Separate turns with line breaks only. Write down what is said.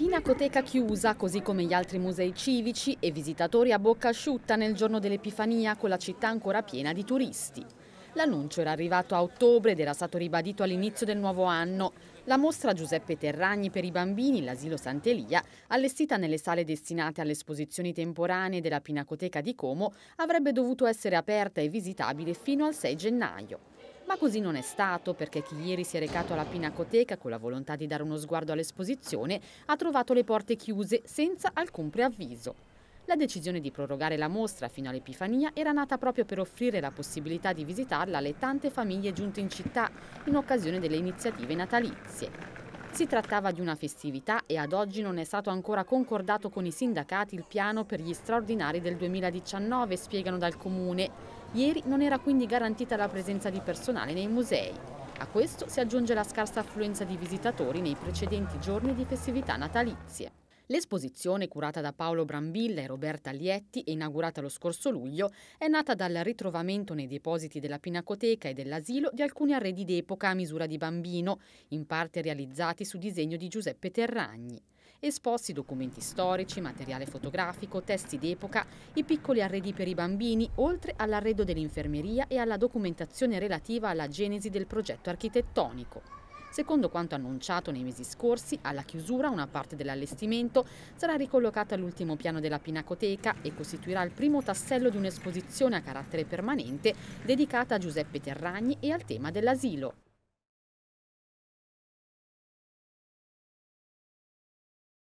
Pinacoteca chiusa, così come gli altri musei civici e visitatori a bocca asciutta nel giorno dell'Epifania con la città ancora piena di turisti. L'annuncio era arrivato a ottobre ed era stato ribadito all'inizio del nuovo anno. La mostra Giuseppe Terragni per i bambini, l'asilo Sant'Elia, allestita nelle sale destinate alle esposizioni temporanee della Pinacoteca di Como, avrebbe dovuto essere aperta e visitabile fino al 6 gennaio. Ma così non è stato perché chi ieri si è recato alla Pinacoteca con la volontà di dare uno sguardo all'esposizione ha trovato le porte chiuse senza alcun preavviso. La decisione di prorogare la mostra fino all'Epifania era nata proprio per offrire la possibilità di visitarla alle tante famiglie giunte in città in occasione delle iniziative natalizie. Si trattava di una festività e ad oggi non è stato ancora concordato con i sindacati il piano per gli straordinari del 2019, spiegano dal Comune. Ieri non era quindi garantita la presenza di personale nei musei. A questo si aggiunge la scarsa affluenza di visitatori nei precedenti giorni di festività natalizie. L'esposizione, curata da Paolo Brambilla e Roberta Lietti e inaugurata lo scorso luglio, è nata dal ritrovamento nei depositi della Pinacoteca e dell'asilo di alcuni arredi d'epoca a misura di bambino, in parte realizzati su disegno di Giuseppe Terragni esposti documenti storici, materiale fotografico, testi d'epoca, i piccoli arredi per i bambini, oltre all'arredo dell'infermeria e alla documentazione relativa alla genesi del progetto architettonico. Secondo quanto annunciato nei mesi scorsi, alla chiusura una parte dell'allestimento sarà ricollocata all'ultimo piano della Pinacoteca e costituirà il primo tassello di un'esposizione a carattere permanente dedicata a Giuseppe Terragni e al tema dell'asilo.